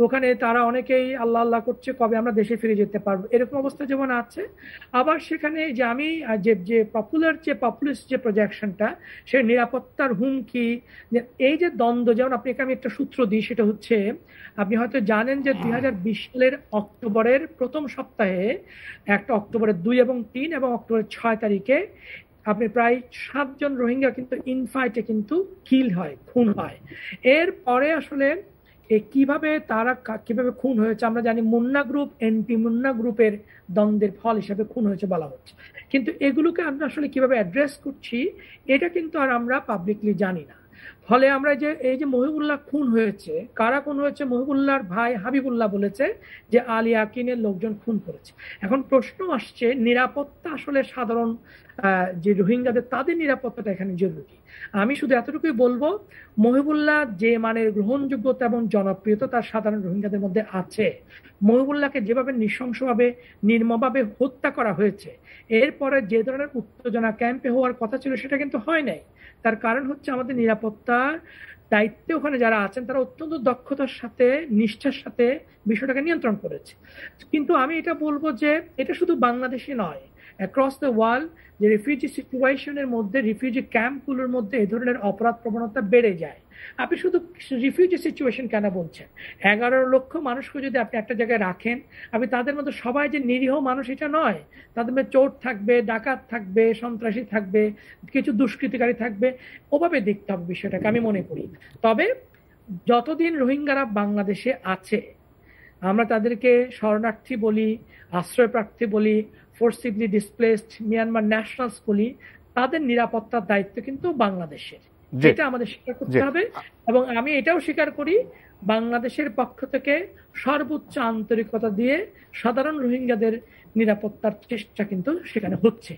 S3: ওখানে তারা অনেকেই আল্লাহ আল্লাহ করছে কবে আমরা দেশে ফিরে যেতে পারবো এরকম অবস্থা যেমন আছে আবার সেখানে যে আমি যে যে পপুলার যে পপুলিস্ট যে প্রজেকশনটা সে নিরাপত্তার হুমকি এই যে দ্বন্দ্ব যেমন আপনাকে আমি একটা সূত্র দিই সেটা হচ্ছে আপনি হয়তো জানেন যে হ্যাঁ। দুই হাজার বিশ সালের অক্টোবরের প্রথম সপ্তাহে একটা অক্টোবরের দুই এবং তিন এবং অক্টোবরের ছয় তারিখে আপনি প্রায় সাতজন রোহিঙ্গা কিন্তু ইনফাইটে কিন্তু কিল হয় খুন হয় এর পরে আসলে কিভাবে তারা কিভাবে খুন হয়েছে আমরা জানি মুন্না গ্রুপ এনপি মুন্না গ্রুপের দ্বন্দ্বের ফল হিসাবে খুন হয়েছে বলা হচ্ছে কিন্তু এগুলোকে আমরা আসলে কিভাবে অ্যাড্রেস করছি এটা কিন্তু আর আমরা পাবলিকলি জানি না ফলে আমরা যে এই যে মহিবুল্লাহ খুন হয়েছে কারা খুন হয়েছে মহিবুল্লাহর ভাই হাবিবুল্লাহ বলেছে যে আলী আকিনের লোকজন খুন করেছে এখন প্রশ্ন আসছে নিরাপত্তা আসলে সাধারণ যে রোহিঙ্গাদের তাদের নিরাপত্তাটা এখানে জরুরি আমি শুধু এতটুকুই বলবো মহিবুল্লাহ যে মানের গ্রহণযোগ্যতা এবং জনপ্রিয়তা তার সাধারণ রোহিঙ্গাদের মধ্যে আছে মহিবুল্লাহকে যেভাবে নৃশংসভাবে নির্মভাবে হত্যা করা হয়েছে এরপরে যে ধরনের উত্তেজনা ক্যাম্পে হওয়ার কথা ছিল সেটা কিন্তু হয় নাই তার কারণ হচ্ছে আমাদের নিরাপত্তার দায়িত্বে ওখানে যারা আছেন তারা অত্যন্ত দক্ষতার সাথে নিষ্ঠার সাথে বিষয়টাকে নিয়ন্ত্রণ করেছে কিন্তু আমি এটা বলবো যে এটা শুধু বাংলাদেশে নয় অ্যাক্রস দ্য ওয়ার্ল্ড যে রিফিউজি সিচুয়েশনের মধ্যে রিফিউজি ক্যাম্পগুলোর মধ্যে এ ধরনের অপরাধ প্রবণতা বেড়ে যায় আপনি শুধু রিফিউজি সিচুয়েশন কেন বলছেন এগারো লক্ষ মানুষকে যদি আপনি একটা জায়গায় রাখেন আপনি তাদের মধ্যে সবাই যে নিরীহ মানুষ এটা নয় তাদের মধ্যে চোট থাকবে ডাকাত থাকবে সন্ত্রাসী থাকবে কিছু দুষ্কৃতিকারী থাকবে ওভাবে দেখতে হবে বিষয়টাকে আমি মনে করি তবে যতদিন রোহিঙ্গারা বাংলাদেশে আছে আমরা তাদেরকে শরণার্থী বলি আশ্রয়প্রার্থী বলি ফোর্সিভলি ডিসপ্লেসড মিয়ানমার ন্যাশনালস বলি তাদের নিরাপত্তার দায়িত্ব কিন্তু বাংলাদেশের যেটা আমাদের স্বীকার করতে হবে এবং আমি এটাও স্বীকার করি বাংলাদেশের পক্ষ থেকে সর্বোচ্চ আন্তরিকতা দিয়ে সাধারণ রোহিঙ্গাদের নিরাপত্তার
S1: চেষ্টা কিন্তু সেখানে হচ্ছে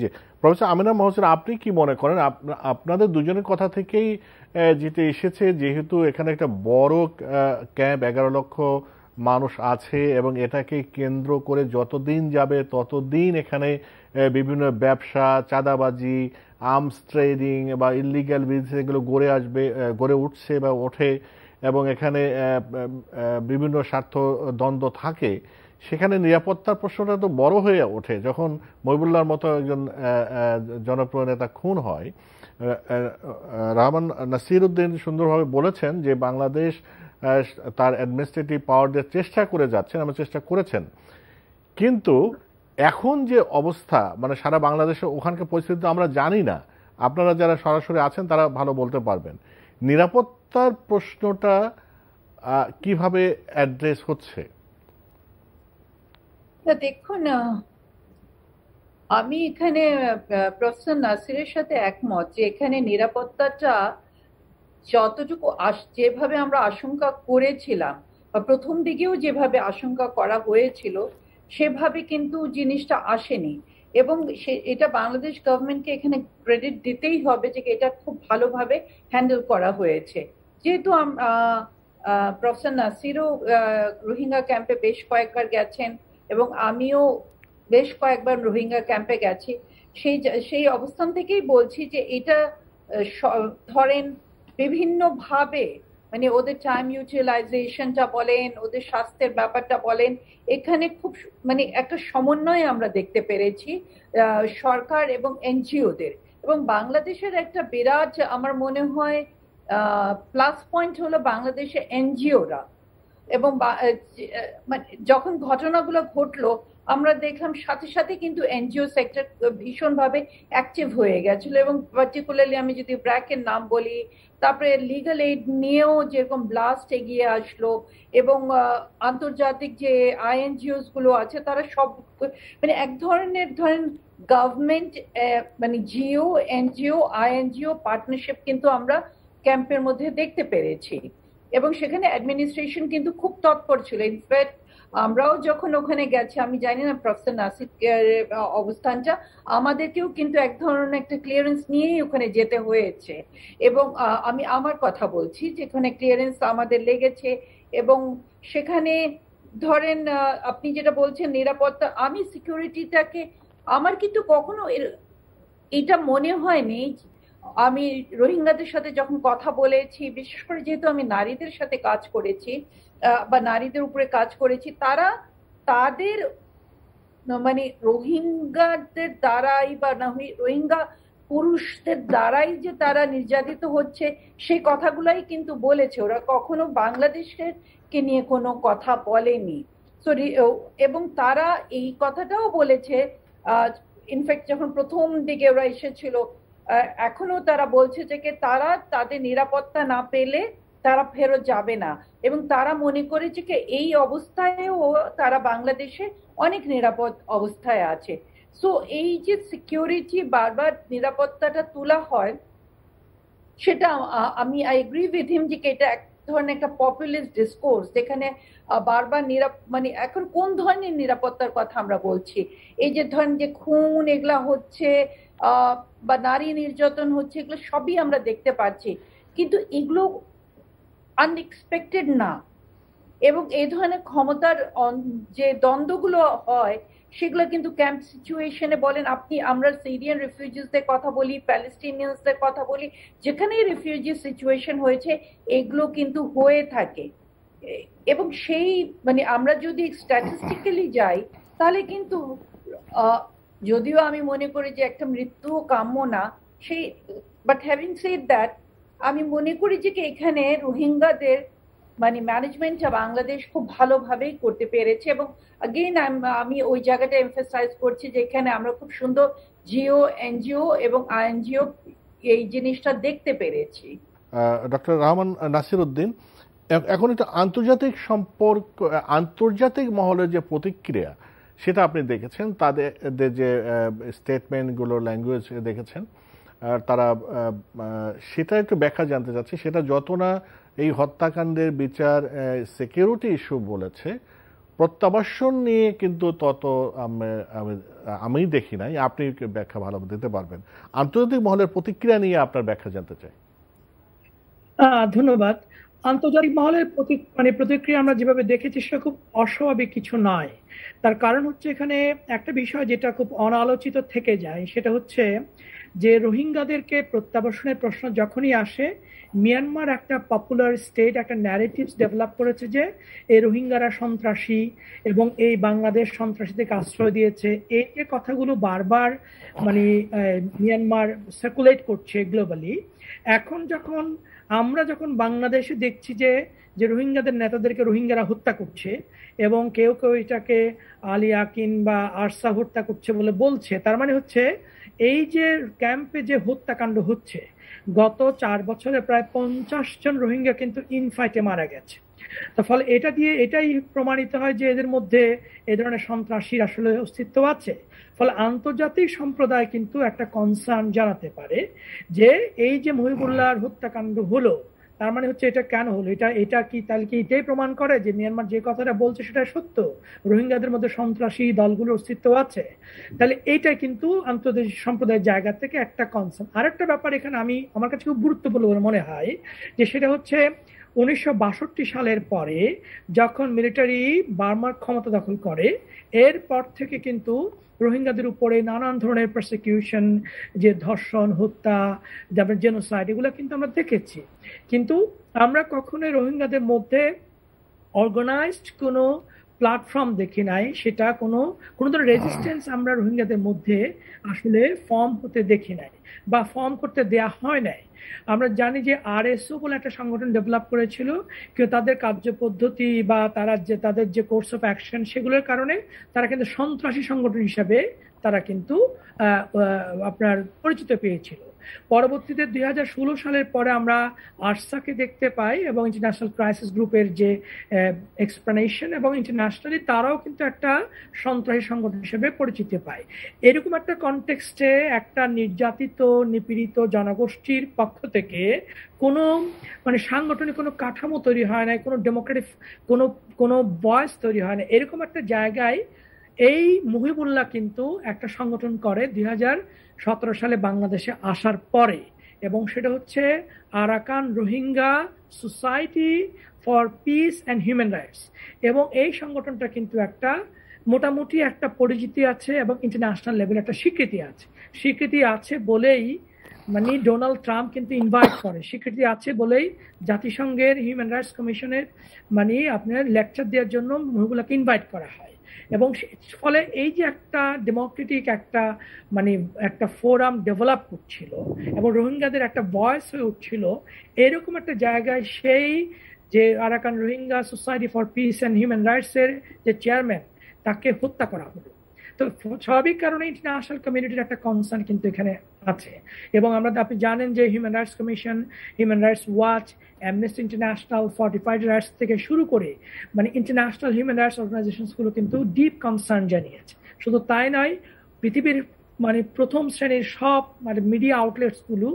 S1: জি প্রফেসর আমিনা মহসেন আপনি কি মনে করেন আপনাদের দুজনের কথা থেকেই যেটা এসেছে যেহেতু এখানে একটা বড় ক্যাম্প এগারো লক্ষ মানুষ আছে এবং এটাকে কেন্দ্র করে যতদিন যাবে ততদিন এখানে বিভিন্ন ব্যবসা চাঁদাবাজি আর্মস ট্রেডিং বা ইলিগ্যাল বিজনেস এগুলো গড়ে আসবে গড়ে উঠছে বা ওঠে এবং এখানে বিভিন্ন স্বার্থ দ্বন্দ্ব থাকে সেখানে নিরাপত্তার প্রশ্নটা তো বড় হয়ে ওঠে যখন মহিবুল্লার মতো একজন জনপ্রিয় নেতা খুন হয় রহমান নাসির উদ্দিন সুন্দরভাবে বলেছেন যে বাংলাদেশ তার অ্যাডমিনিস্ট্রেটিভ পাওয়ার দিয়ে চেষ্টা করে যাচ্ছেন আমরা চেষ্টা করেছেন কিন্তু এখন যে অবস্থা মানে সারা বাংলাদেশে ওখানকার পরিস্থিতি আমরা জানি না আপনারা যারা সরাসরি আছেন তারা ভালো বলতে পারবেন নিরাপত্তার প্রশ্নটা কিভাবে অ্যাড্রেস হচ্ছে
S2: দেখুন আমি এখানে প্রফেসর নাসিরের সাথে একমত যে এখানে নিরাপত্তাটা যতটুকু আস যেভাবে আমরা আশঙ্কা করেছিলাম বা প্রথম দিকেও যেভাবে আশঙ্কা করা হয়েছিল সেভাবে কিন্তু জিনিসটা আসেনি এবং সে এটা বাংলাদেশ গভর্নমেন্টকে এখানে ক্রেডিট দিতেই হবে যে এটা খুব ভালোভাবে হ্যান্ডেল করা হয়েছে যেহেতু প্রফেসর নাসিরও রোহিঙ্গা ক্যাম্পে বেশ কয়েকবার গেছেন এবং আমিও বেশ কয়েকবার রোহিঙ্গা ক্যাম্পে গেছি সেই সেই অবস্থান থেকেই বলছি যে এটা ধরেন বিভিন্নভাবে মানে ওদের টাইম ইউটিলাইজেশনটা বলেন ওদের স্বাস্থ্যের ব্যাপারটা বলেন এখানে খুব মানে একটা সমন্বয় আমরা দেখতে পেরেছি সরকার এবং এনজিওদের এবং বাংলাদেশের একটা বিরাট আমার মনে হয় প্লাস পয়েন্ট হলো বাংলাদেশে এনজিওরা এবং মানে যখন ঘটনাগুলো ঘটলো আমরা দেখলাম সাথে সাথে কিন্তু এনজিও সেক্টর ভীষণভাবে অ্যাক্টিভ হয়ে গেছিল এবং পার্টিকুলারলি আমি যদি ব্র্যাকের নাম বলি তারপরে লিগাল এইড নিয়েও যেরকম ব্লাস্ট এগিয়ে আসলো এবং আন্তর্জাতিক যে আইএনজিওস গুলো আছে তারা সব মানে এক ধরনের ধরেন গভর্নমেন্ট মানে জিও এনজিও আইএনজিও পার্টনারশিপ কিন্তু আমরা ক্যাম্পের মধ্যে দেখতে পেরেছি এবং সেখানে অ্যাডমিনিস্ট্রেশন কিন্তু খুব তৎপর ছিল ইনফ্যাক্ট আমরাও যখন ওখানে গেছি আমি জানি না প্রফেসর নাসিক অবস্থানটা আমাদেরকেও কিন্তু এক ধরনের একটা ক্লিয়ারেন্স নিয়েই ওখানে যেতে হয়েছে এবং আমি আমার কথা বলছি যেখানে ক্লিয়ারেন্স আমাদের লেগেছে এবং সেখানে ধরেন আপনি যেটা বলছেন নিরাপত্তা আমি সিকিউরিটিটাকে আমার কিন্তু কখনো এটা মনে হয়নি আমি রোহিঙ্গাদের সাথে যখন কথা বলেছি বিশেষ করে যেহেতু আমি নারীদের সাথে কাজ করেছি বা নারীদের উপরে কাজ করেছি তারা তাদের মানে রোহিঙ্গাদের দ্বারাই বা না রোহিঙ্গা পুরুষদের দ্বারাই যে তারা নির্যাতিত হচ্ছে সেই কথাগুলাই কিন্তু বলেছে ওরা কখনো বাংলাদেশের কে নিয়ে কোনো কথা বলেনি সরি এবং তারা এই কথাটাও বলেছে ইনফ্যাক্ট যখন প্রথম দিকে ওরা এসেছিল এখনো তারা বলছে যে তারা তাদের নিরাপত্তা না পেলে তারা ফেরত যাবে না এবং তারা মনে করেছে যে এই অবস্থায়ও তারা বাংলাদেশে অনেক নিরাপদ অবস্থায় আছে সো এই যে সিকিউরিটি বারবার নিরাপত্তাটা তোলা হয় সেটা আমি আই এগ্রি উইথ হিম যে এটা এক ধরনের একটা পপুলার ডিসকোর্স যেখানে বারবার নিরাপ মানে এখন কোন ধরনের নিরাপত্তার কথা আমরা বলছি এই যে ধরেন যে খুন এগুলা হচ্ছে বা নারী নির্যাতন হচ্ছে এগুলো সবই আমরা দেখতে পাচ্ছি কিন্তু এগুলো আনএক্সপেক্টেড না এবং এই ধরনের ক্ষমতার যে দ্বন্দ্বগুলো হয় সেগুলো কিন্তু ক্যাম্প সিচুয়েশনে বলেন আপনি আমরা সিরিয়ান রিফিউজিসদের কথা বলি প্যালেস্টিনিয়ানসদের কথা বলি যেখানে রিফিউজি সিচুয়েশন হয়েছে এগুলো কিন্তু হয়ে থাকে এবং সেই মানে আমরা যদি স্ট্যাটিস্টিক্যালি যাই তাহলে কিন্তু যদিও আমি মনে করি যে একটা মৃত্যু কাম্য না সেই বাট হ্যাভিং সেড দ্যাট আমি মনে করি যে এখানে রোহিঙ্গাদের মানে ম্যানেজমেন্টটা বাংলাদেশ খুব ভালোভাবেই করতে পেরেছে এবং আগেইন আমি ওই জায়গাটা এমফেসাইজ করছি যে এখানে আমরা খুব সুন্দর জিও এনজিও এবং আইএনজিও এই জিনিসটা দেখতে পেরেছি
S1: ডক্টর রহমান নাসির উদ্দিন এখন এটা আন্তর্জাতিক সম্পর্ক আন্তর্জাতিক মহলের যে প্রতিক্রিয়া সেটা আপনি দেখেছেন তাদের যে স্টেটমেন্টগুলো ল্যাঙ্গুয়েজ দেখেছেন আর তারা সেটা একটু ব্যাখ্যা জানতে চাচ্ছি সেটা যত না এই হত্যাকাণ্ডের বিচার সিকিউরিটি ইস্যু বলেছে প্রত্যাবাসন নিয়ে কিন্তু তত আমি দেখি নাই আপনি ব্যাখ্যা ভালো দিতে পারবেন আন্তর্জাতিক মহলের প্রতিক্রিয়া নিয়ে আপনার ব্যাখ্যা জানতে চাই
S3: ধন্যবাদ আন্তর্জাতিক মহলের মানে প্রতিক্রিয়া আমরা যেভাবে দেখেছি সেটা খুব অস্বাভাবিক কিছু নয় তার কারণ হচ্ছে এখানে একটা বিষয় যেটা খুব অনালোচিত থেকে যায় সেটা হচ্ছে যে রোহিঙ্গাদেরকে প্রত্যাবাসনের প্রশ্ন যখনই আসে মিয়ানমার একটা পপুলার স্টেট একটা ন্যারেটিভস ডেভেলপ করেছে যে এই রোহিঙ্গারা সন্ত্রাসী এবং এই বাংলাদেশ সন্ত্রাসীদেরকে আশ্রয় দিয়েছে এই যে কথাগুলো বারবার মানে মিয়ানমার সার্কুলেট করছে গ্লোবালি এখন যখন আমরা যখন বাংলাদেশে দেখছি যে যে রোহিঙ্গাদের নেতাদেরকে রোহিঙ্গারা হত্যা করছে এবং কেউ কেউ এটাকে আলী আকিন বা আরসা হত্যা করছে বলে বলছে তার মানে হচ্ছে এই যে ক্যাম্পে যে হত্যাকাণ্ড হচ্ছে গত চার বছরে প্রায় পঞ্চাশ জন রোহিঙ্গা কিন্তু ইনফাইটে মারা গেছে তার ফলে এটা দিয়ে এটাই প্রমাণিত হয় যে এদের মধ্যে এ ধরনের সন্ত্রাসীর আসলে অস্তিত্ব আছে ফলে আন্তর্জাতিক সম্প্রদায় কিন্তু একটা কনসার্ন জানাতে পারে যে এই যে মহিবুল্লাহর হত্যাকাণ্ড হলো তার মানে হচ্ছে এটা কেন হলো এটা এটা কি তাহলে কি এটাই প্রমাণ করে যে মিয়ানমার যে কথাটা বলছে সেটা সত্য রোহিঙ্গাদের মধ্যে সন্ত্রাসী দলগুলোর অস্তিত্ব আছে তাহলে এটা কিন্তু আন্তর্জাতিক সম্প্রদায়ের জায়গা থেকে একটা কনসার্ন আরেকটা ব্যাপার এখানে আমি আমার কাছে খুব গুরুত্বপূর্ণ বলে মনে হয় যে সেটা হচ্ছে উনিশশো সালের পরে যখন মিলিটারি বার্মার ক্ষমতা দখল করে এরপর থেকে কিন্তু রোহিঙ্গাদের উপরে নানান ধরনের প্রসিকিউশন যে ধর্ষণ হত্যা যেমন জেনোসাইড এগুলো কিন্তু আমরা দেখেছি কিন্তু আমরা কখনোই রোহিঙ্গাদের মধ্যে অর্গানাইজড কোনো প্ল্যাটফর্ম দেখি নাই সেটা কোনো কোনো ধরনের রেজিস্ট্যান্স আমরা রোহিঙ্গাদের মধ্যে আসলে ফর্ম হতে দেখি নাই বা ফর্ম করতে দেয়া হয় নাই আমরা জানি যে আরএসও বলে একটা সংগঠন ডেভেলপ করেছিল কেউ তাদের কার্যপদ্ধতি বা তারা যে তাদের যে কোর্স অফ অ্যাকশন সেগুলোর কারণে তারা কিন্তু সন্ত্রাসী সংগঠন হিসাবে তারা কিন্তু আপনার পরিচিত পেয়েছিল পরবর্তীতে দুই সালের পরে আমরা আরসাকে দেখতে পাই এবং ইন্টারন্যাশনাল ক্রাইসিস গ্রুপের যে এক্সপ্লেনেশন এবং ইন্টারন্যাশনালি তারাও কিন্তু একটা সন্ত্রাসী সংগঠন হিসেবে পরিচিতি পায় এরকম একটা কনটেক্সটে একটা নির্যাতিত নিপীড়িত জনগোষ্ঠীর পক্ষ থেকে কোনো মানে সাংগঠনিক কোনো কাঠামো তৈরি হয় না কোনো ডেমোক্রেটিক কোনো কোনো ভয়েস তৈরি হয় না এরকম একটা জায়গায় এই মুহিবুল্লাহ কিন্তু একটা সংগঠন করে দুই সালে বাংলাদেশে আসার পরে এবং সেটা হচ্ছে Arakan Rohingya society for peace and human rights এবং এই সংগঠনটা কিন্তু একটা মোটামুটি একটা পরিচিতি আছে এবং ইন্টারন্যাশনাল লেভেলে একটা স্বীকৃতি আছে স্বীকৃতি আছে বলেই মানে ডোনাল্ড ট্রাম্প কিন্তু ইনভাইট করে স্বীকৃতি আছে বলেই জাতিসংঘের হিউম্যান রাইটস কমিশনের মানে আপনার লেকচার দেওয়ার জন্য মহিলাকে ইনভাইট করা হয় এবং ফলে এই যে একটা ডেমোক্রেটিক একটা মানে একটা ফোরাম ডেভেলপ করছিল এবং রোহিঙ্গাদের একটা ভয়েস হয়ে উঠছিল এরকম একটা জায়গায় সেই যে Arakan Rohingya society for peace and human রাইটসের যে চেয়ারম্যান তাকে হত্যা করা হলো তো স্বাভাবিক কারণে ইন্টারন্যাশনাল কমিউনিটির একটা কনসার্ন কিন্তু এখানে আছে এবং আমরা আপনি জানেন যে human rights commission human rights watch Amnesty International fortified rights থেকে শুরু করে মানে ইন্টারন্যাশনাল হিউম্যান রাইটস অর্গানাইজেশনসগুলো কিন্তু ডিপ কনসার্ন জানিয়েছে শুধু তাই নয় পৃথিবীর মানে প্রথম শ্রেণীর সব মানে মিডিয়া আউটলেটসগুলো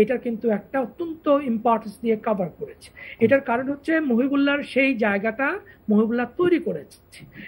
S3: এটা কিন্তু একটা অত্যন্ত ইম্পর্টেন্স দিয়ে কাভার করেছে এটার কারণ হচ্ছে মহিবুল্লার সেই জায়গাটা মহিবুল্লাহ তৈরি করেছে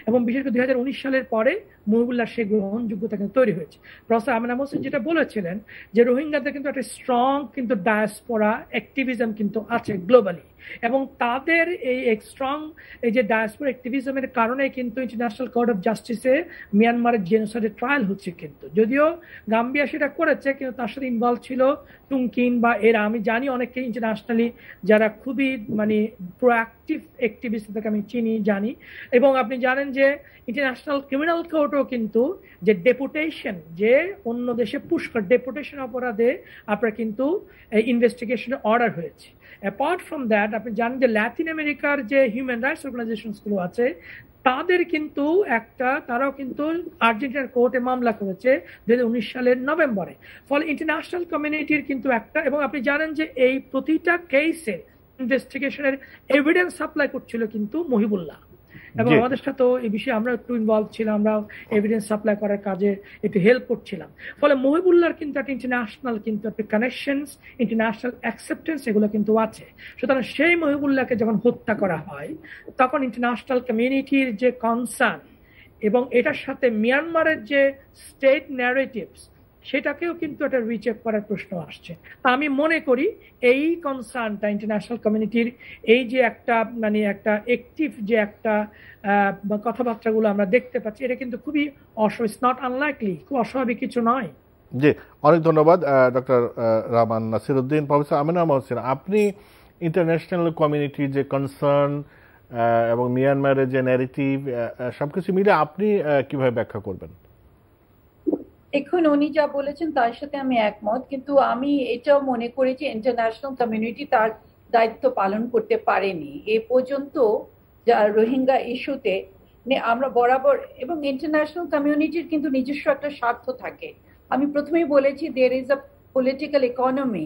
S3: এবং বিশেষ করে দুই সালের পরে মহিবুল্লার সেই গ্রহণযোগ্যতা কিন্তু তৈরি হয়েছে প্রফেসর আমিনা হোসেন যেটা বলেছিলেন যে রোহিঙ্গাদের কিন্তু একটা স্ট্রং কিন্তু ডায়াসপোরা অ্যাক্টিভিজম কিন্তু আছে গ্লোবালি এবং তাদের এই স্ট্রং এই যে ডায়াসপোর অ্যাক্টিভিজমের কারণে কিন্তু ইন্টারন্যাশনাল কোর্ট অফ জাস্টিসে মিয়ানমারের জেনোসাইডের ট্রায়াল হচ্ছে কিন্তু যদিও গাম্বিয়া সেটা করেছে কিন্তু তার সাথে ইনভলভ ছিল টুঙ্কিন বা এরা আমি জানি অনেকে ইন্টারন্যাশনালি যারা খুবই মানে প্রোঅ্যাক্টিভ তাকে আমি চিনি জানি এবং আপনি জানেন যে ইন্টারন্যাশনাল ক্রিমিনাল কোর্টও কিন্তু যে ডেপুটেশন যে অন্য দেশে পুষ্কর ডেপুটেশন অপরাধে আপনার কিন্তু ইনভেস্টিগেশনের অর্ডার হয়েছে অ্যাপার্ট ফ্রম দ্যাট আপনি জানেন যে ল্যাটিন আমেরিকার যে হিউম্যান রাইটস অর্গানাইজেশনসগুলো আছে তাদের কিন্তু একটা তারাও কিন্তু আর্জেন্টিনার কোর্টে মামলা করেছে দু উনিশ সালের নভেম্বরে ফলে ইন্টারন্যাশনাল কমিউনিটির কিন্তু একটা এবং আপনি জানেন যে এই প্রতিটা কেসে ইনভেস্টিগেশনের এভিডেন্স সাপ্লাই করছিল কিন্তু মহিবুল্লাহ এবং আমাদের সাথে এই বিষয়ে আমরা একটু ইনভলভ ছিলাম আমরা এভিডেন্স সাপ্লাই করার কাজে একটু হেল্প করছিলাম ফলে মহিবুল্লাহর কিন্তু একটা ইন্টারন্যাশনাল কিন্তু একটা কানেকশন ইন্টারন্যাশনাল অ্যাকসেপ্টেন্স এগুলো কিন্তু আছে সুতরাং সেই মহিবুল্লাহকে যখন হত্যা করা হয় তখন ইন্টারন্যাশনাল কমিউনিটির যে কনসার্ন এবং এটার সাথে মিয়ানমারের যে স্টেট ন্যারেটিভস সেটাকেও কিন্তু এটা রিচ করার প্রশ্ন আসছে তা আমি মনে করি এই কনসার্নটা ইন্টারন্যাশনাল কমিউনিটির এই যে একটা মানে একটা অ্যাক্টিভ যে একটা কথাবার্তাগুলো আমরা দেখতে পাচ্ছি এটা কিন্তু খুবই অস নট আনলাইকলি খুব অস্বাভাবিক কিছু নয়
S1: জি অনেক ধন্যবাদ ডক্টর রামান নাসিরুদ্দিন প্রফেসর আমিনা মহসিন আপনি ইন্টারন্যাশনাল কমিউনিটি যে কনসার্ন এবং মিয়ানমারের যে ন্যারেটিভ সবকিছু মিলে আপনি কিভাবে ব্যাখ্যা করবেন
S2: এখন উনি যা বলেছেন তার সাথে আমি একমত কিন্তু আমি এটাও মনে করি যে ইন্টারন্যাশনাল কমিউনিটি তার দায়িত্ব পালন করতে পারেনি এ পর্যন্ত যা রোহিঙ্গা ইস্যুতে আমরা বরাবর এবং ইন্টারন্যাশনাল কমিউনিটির কিন্তু নিজস্ব একটা স্বার্থ থাকে আমি প্রথমেই বলেছি there is a political economy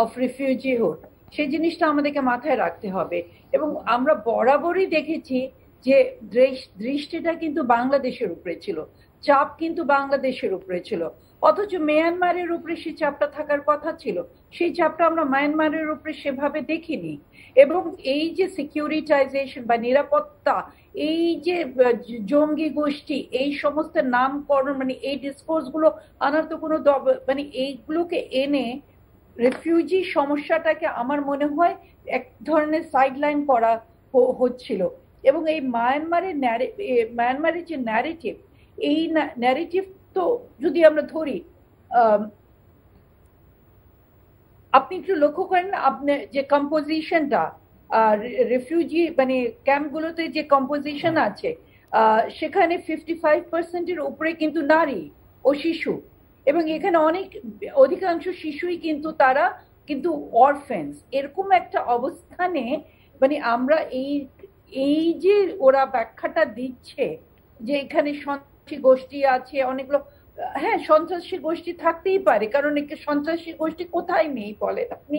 S2: of refugeehood সেই জিনিসটা আমাদেরকে মাথায় রাখতে হবে এবং আমরা বরাবরই দেখেছি যে দৃষ্টিটা কিন্তু বাংলাদেশের উপরে ছিল চাপ কিন্তু বাংলাদেশের উপরে ছিল অথচ মিয়ানমারের উপরে সেই চাপটা থাকার কথা ছিল সেই চাপটা আমরা মায়ানমারের উপরে সেভাবে দেখিনি এবং এই যে সিকিউরিটাইজেশন বা নিরাপত্তা এই যে জঙ্গি গোষ্ঠী এই সমস্ত নামকরণ মানে এই গুলো আনার তো কোনো মানে এইগুলোকে এনে রেফিউজি সমস্যাটাকে আমার মনে হয় এক ধরনের সাইডলাইন করা হচ্ছিল এবং এই মায়ানমারের মায়ানমারের যে ন্যারেটিভ এই ন্যারেটিভ তো যদি আমরা ধরি আপনি একটু লক্ষ্য করেন আপনি যে কম্পোজিশনটা রেফিউজি মানে ক্যাম্পগুলোতে যে কম্পোজিশন আছে সেখানে ফিফটি ফাইভ পার্সেন্টের উপরে কিন্তু নারী ও শিশু এবং এখানে অনেক অধিকাংশ শিশুই কিন্তু তারা কিন্তু অরফেন্স এরকম একটা অবস্থানে মানে আমরা এই এই যে ওরা ব্যাখ্যাটা দিচ্ছে যে এখানে গোষ্ঠী আছে অনেকগুলো হ্যাঁ সন্ত্রাসী গোষ্ঠী থাকতেই পারে কারণ একে সন্ত্রাসী গোষ্ঠী কোথায় নেই বলেন আপনি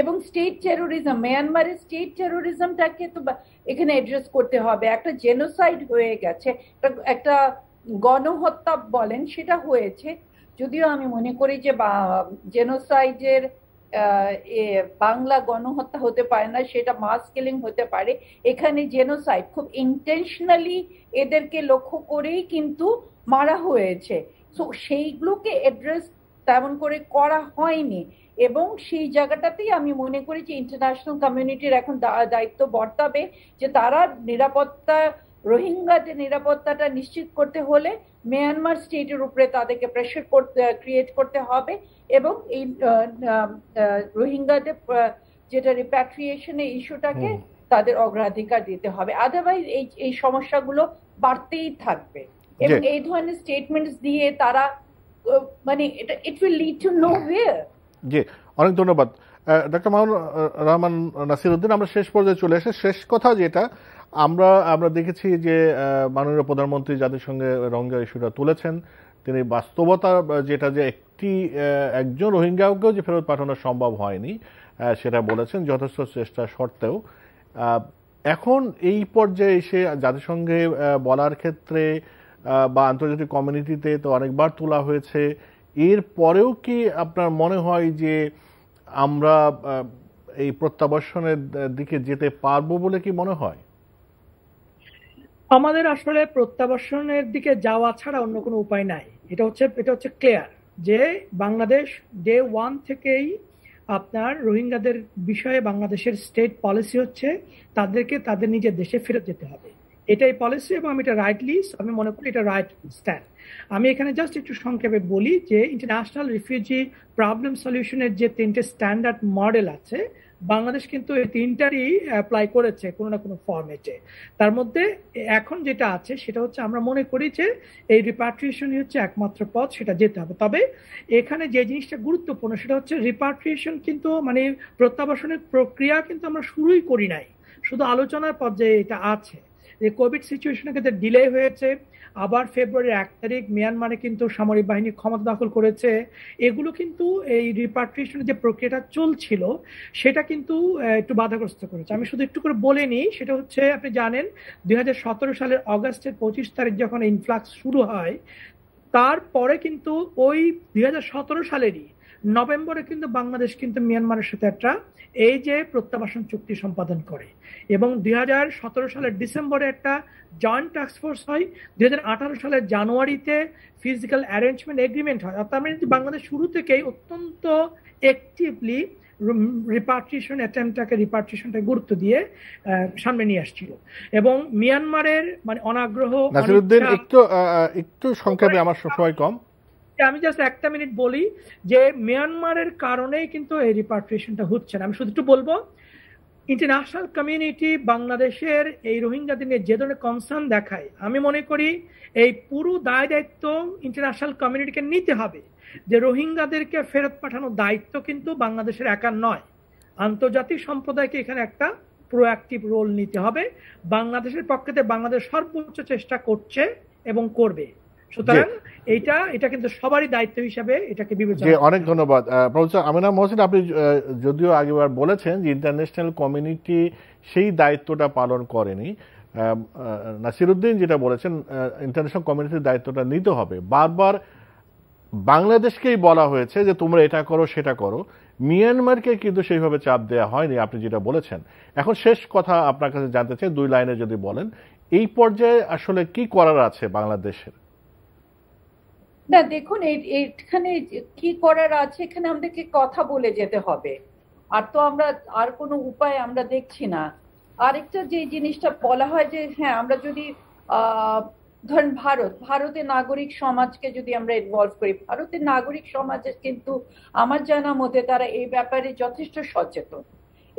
S2: এবং স্টেট টেরোরিজম মিয়ানমারের স্টেট টেরোরিজমটাকে তো এখানে অ্যাড্রেস করতে হবে একটা জেনোসাইড হয়ে গেছে একটা গণহত্যা বলেন সেটা হয়েছে যদিও আমি মনে করি যে বা জেনোসাইডের এ বাংলা গণহত্যা হতে পারে না সেটা মাস কিলিং হতে পারে এখানে জেনোসাইড খুব ইন্টেনশনালি এদেরকে লক্ষ্য করেই কিন্তু মারা হয়েছে সো সেইগুলোকে অ্যাড্রেস তেমন করে করা হয়নি এবং সেই জায়গাটাতেই আমি মনে করি যে ইন্টারন্যাশনাল কমিউনিটির এখন দায়িত্ব বর্তাবে যে তারা নিরাপত্তা রোহিঙ্গাদের নিরাপত্তাটা নিশ্চিত করতে হলে মিয়ানমার স্টেটের উপরে তাদেরকে প্রেশার করতে ক্রিয়েট করতে হবে এবং এই রোহিঙ্গাদের যেটা রিপ্যাট্রিয়েশনের ইস্যুটাকে তাদের অগ্রাধিকার দিতে হবে আদারওয়াইজ এই এই সমস্যাগুলো বাড়তেই থাকবে এবং এই ধরনের স্টেটমেন্টস দিয়ে তারা মানে এটা it will lead to nowhere
S1: জি অনেক ধন্যবাদ ডাক্তার মাহুল রহমান নাসির উদ্দিন আমরা শেষ পর্যায়ে চলে এসে শেষ কথা যেটা আমরা আমরা দেখেছি যে মাননীয় প্রধানমন্ত্রী যাদের সঙ্গে রোহিঙ্গা ইস্যুটা তুলেছেন তিনি বাস্তবতা যেটা যে একটি একজন রোহিঙ্গাকেও যে ফেরত পাঠানো সম্ভব হয়নি সেটা বলেছেন যথেষ্ট চেষ্টা সত্ত্বেও এখন এই পর্যায়ে এসে জাতিসংঘে বলার ক্ষেত্রে বা আন্তর্জাতিক কমিউনিটিতে তো অনেকবার তোলা হয়েছে এর পরেও কি আপনার মনে হয় যে আমরা এই প্রত্যাবর্ষণের দিকে যেতে পারবো বলে কি মনে হয়
S3: আমাদের আসলে প্রত্যাবাসনের দিকে যাওয়া ছাড়া অন্য কোনো উপায় নাই এটা হচ্ছে এটা হচ্ছে ক্লিয়ার যে বাংলাদেশ ডে ওয়ান থেকেই আপনার রোহিঙ্গাদের বিষয়ে বাংলাদেশের স্টেট পলিসি হচ্ছে তাদেরকে তাদের নিজের দেশে ফেরত যেতে হবে এটাই পলিসি এবং আমি এটা রাইট লিস্ট আমি মনে করি এটা রাইট স্ট্যান্ড আমি এখানে জাস্ট একটু সংক্ষেপে বলি যে ইন্টারন্যাশনাল রিফিউজি প্রবলেম সলিউশনের যে তিনটে স্ট্যান্ডার্ড মডেল আছে বাংলাদেশ কিন্তু এই তিনটারই অ্যাপ্লাই করেছে কোনো না কোনো ফর্মেটে তার মধ্যে এখন যেটা আছে সেটা হচ্ছে আমরা মনে করি যে এই রিপাট্রিয়েশনই হচ্ছে একমাত্র পথ সেটা যেতে হবে তবে এখানে যে জিনিসটা গুরুত্বপূর্ণ সেটা হচ্ছে রিপাট্রিয়েশন কিন্তু মানে প্রত্যাবাসনের প্রক্রিয়া কিন্তু আমরা শুরুই করি নাই শুধু আলোচনার পর্যায়ে এটা আছে যে কোভিড সিচুয়েশনের ক্ষেত্রে ডিলে হয়েছে আবার ফেব্রুয়ারির এক তারিখ মিয়ানমারে কিন্তু সামরিক বাহিনী ক্ষমতা দখল করেছে এগুলো কিন্তু এই রিপার্ট্রিয়েশনের যে প্রক্রিয়াটা চলছিল সেটা কিন্তু একটু বাধাগ্রস্ত করেছে আমি শুধু একটু করে বলে নিই সেটা হচ্ছে আপনি জানেন দুই সালের অগাস্টের পঁচিশ তারিখ যখন ইনফ্লাক্স শুরু হয় তারপরে কিন্তু ওই দুই সালেরই নভেম্বরে কিন্তু বাংলাদেশ কিন্তু মিয়ানমারের সাথে একটা এই যে প্রত্যাবাসন চুক্তি সম্পাদন করে এবং দুই সালের ডিসেম্বরে একটা জয়েন্ট টাস্কফোর্স হয় দুই সালের জানুয়ারিতে ফিজিক্যাল অ্যারেঞ্জমেন্ট এগ্রিমেন্ট হয় অর্থাৎ আমি মানে বাংলাদেশ শুরু থেকেই অত্যন্ত অ্যাক্টিভলি রিপার্টিশন অ্যাটেম্পটাকে রিপার্টিশনটা গুরুত্ব দিয়ে সামনে নিয়ে আসছিল এবং মিয়ানমারের মানে অনাগ্রহ
S1: একটু একটু সংক্ষেপে আমার সময় কম
S3: আমি জাস্ট একটা মিনিট বলি যে মিয়ানমারের কারণেই কিন্তু এই রিপার্ট্রিয়েশনটা হচ্ছে না আমি শুধু একটু বলবো ইন্টারন্যাশনাল কমিউনিটি বাংলাদেশের এই রোহিঙ্গাদের নিয়ে যে ধরনের কনসার্ন দেখায় আমি মনে করি এই পুরো দায় দায়িত্ব ইন্টারন্যাশনাল কমিউনিটিকে নিতে হবে যে রোহিঙ্গাদেরকে ফেরত পাঠানোর দায়িত্ব কিন্তু বাংলাদেশের একার নয় আন্তর্জাতিক সম্প্রদায়কে এখানে একটা প্রোঅ্যাক্টিভ রোল নিতে হবে বাংলাদেশের পক্ষেতে বাংলাদেশ সর্বোচ্চ চেষ্টা করছে এবং করবে সুতরাং এইটা এটা কিন্তু সবারই দায়িত্ব হিসাবে এটাকে বিবেচনা অনেক
S1: ধন্যবাদ প্রফেসর আমিনা মহসিন আপনি যদিও আগেবার বলেছেন যে ইন্টারন্যাশনাল কমিউনিটি সেই দায়িত্বটা পালন করেনি নাসিরুদ্দিন যেটা বলেছেন ইন্টারন্যাশনাল কমিউনিটির দায়িত্বটা নিতে হবে বারবার বাংলাদেশকেই বলা হয়েছে যে তোমরা এটা করো সেটা করো মিয়ানমারকে কিন্তু সেইভাবে চাপ দেওয়া হয়নি আপনি যেটা বলেছেন এখন শেষ কথা আপনার কাছে জানতে চাই দুই লাইনে যদি বলেন এই পর্যায়ে আসলে কি করার আছে বাংলাদেশের
S2: না দেখুন এখানে কি করার আছে এখানে আমাদেরকে কথা বলে যেতে হবে আর তো আমরা আর কোনো উপায় আমরা দেখছি না আরেকটা যে জিনিসটা বলা হয় যে হ্যাঁ আমরা যদি ধরেন ভারত ভারতের নাগরিক সমাজকে যদি আমরা ইনভলভ করি ভারতের নাগরিক সমাজে কিন্তু আমার জানা মতে তারা এই ব্যাপারে যথেষ্ট সচেতন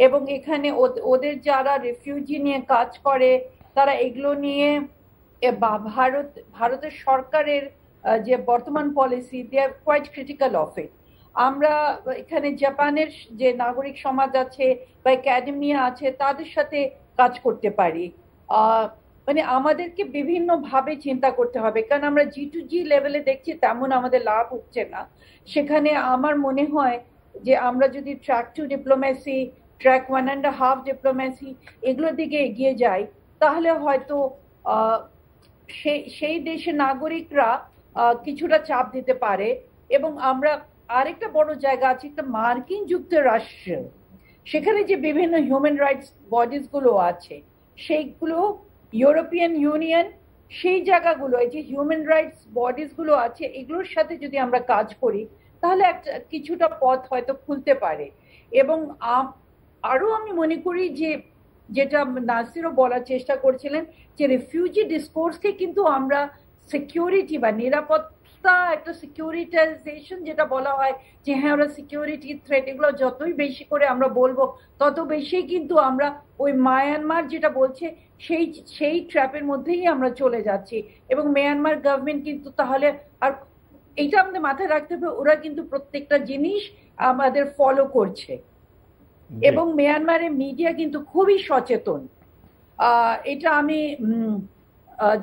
S2: এবং এখানে ওদের যারা রেফিউজি নিয়ে কাজ করে তারা এগুলো নিয়ে বা ভারত ভারতের সরকারের যে বর্তমান policy they are quite critical of it আমরা এখানে জাপানের যে নাগরিক সমাজ আছে বা একাডেমিয়া আছে তাদের সাথে কাজ করতে পারি মানে আমাদেরকে বিভিন্নভাবে চিন্তা করতে হবে কারণ আমরা জি টু জি লেভেলে দেখছি তেমন আমাদের লাভ হচ্ছে না সেখানে আমার মনে হয় যে আমরা যদি track two diplomacy track one and half diplomacy এগুলোর দিকে এগিয়ে যাই তাহলে হয়তো সেই সেই দেশের নাগরিকরা কিছুটা চাপ দিতে পারে এবং আমরা আরেকটা বড় জায়গা আছে একটা মার্কিন যুক্তরাষ্ট্র সেখানে যে বিভিন্ন হিউম্যান রাইটস বডিজ গুলো আছে সেইগুলো ইউরোপিয়ান ইউনিয়ন সেই জায়গাগুলো এই যে হিউম্যান রাইটস বডিজ গুলো আছে এগুলোর সাথে যদি আমরা কাজ করি তাহলে একটা কিছুটা পথ হয়তো খুলতে পারে এবং আরও আমি মনে করি যে যেটা নাসিরও বলার চেষ্টা করছিলেন যে রেফিউজি ডিসকোর্সকে কিন্তু আমরা সিকিউরিটি বা নিরাপত্তা একটা সিকিউরিটাইজেশন যেটা বলা হয় যে হ্যাঁ ওরা সিকিউরিটি থ্রেট এগুলো যতই বেশি করে আমরা বলবো তত বেশি কিন্তু আমরা ওই মায়ানমার যেটা বলছে সেই সেই ট্র্যাপের মধ্যেই আমরা চলে যাচ্ছি এবং মিয়ানমার গভর্নমেন্ট কিন্তু তাহলে আর এইটা আমাদের মাথায় রাখতে হবে ওরা কিন্তু প্রত্যেকটা জিনিস আমাদের ফলো করছে এবং মিয়ানমারের মিডিয়া কিন্তু খুবই সচেতন এটা আমি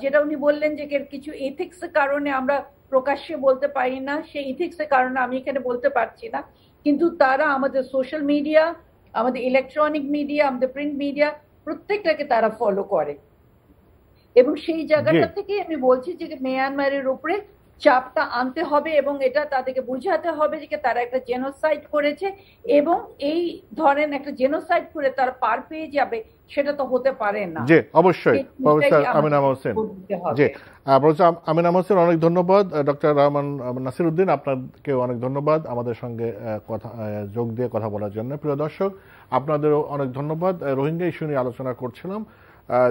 S2: যেটা উনি বললেন যে কিছু ইথিক্স কারণে আমরা প্রকাশ্যে বলতে পারি না সেই ইথিক্সের কারণে আমি এখানে বলতে পারছি না কিন্তু তারা আমাদের সোশ্যাল মিডিয়া আমাদের ইলেকট্রনিক মিডিয়া আমাদের প্রিন্ট মিডিয়া প্রত্যেকটাকে তারা ফলো করে এবং সেই জায়গাটা থেকে আমি বলছি যে মিয়ানমারের উপরে চাপটা আনতে হবে এবং এটা তাদেরকে বুঝাতে হবে যে তারা একটা জেনোসাইড করেছে এবং এই ধরেন একটা জেনোসাইড করে তারা পার পেয়ে যাবে সেটা তো হতে পারে না জি অবশ্যই প্রফেসর আমিনা হোসেন জি
S1: প্রফেসর আমিনা হোসেন অনেক ধন্যবাদ ডক্টর রহমান নাসির উদ্দিন আপনাকে অনেক ধন্যবাদ আমাদের সঙ্গে কথা যোগ দিয়ে কথা বলার জন্য প্রিয় দর্শক আপনাদেরও অনেক ধন্যবাদ রোহিঙ্গা ইস্যু নিয়ে আলোচনা করছিলাম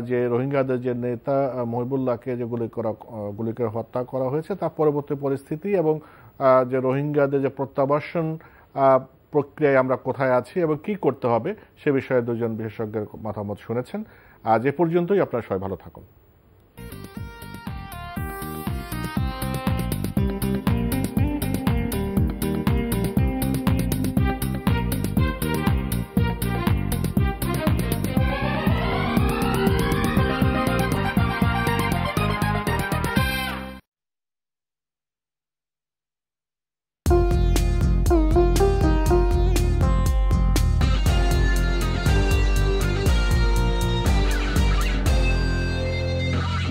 S1: যে রোহিঙ্গাদের যে নেতা মহিবুল্লাহকে যে গুলি করা গুলি করে হত্যা করা হয়েছে তার পরবর্তী পরিস্থিতি এবং যে রোহিঙ্গাদের যে প্রত্যাবাসন প্রক্রিয়ায় আমরা কোথায় আছি এবং কি করতে হবে সে বিষয়ে দুজন বিশেষজ্ঞের মতামত শুনেছেন আজ এ পর্যন্তই আপনারা সবাই ভালো থাকুন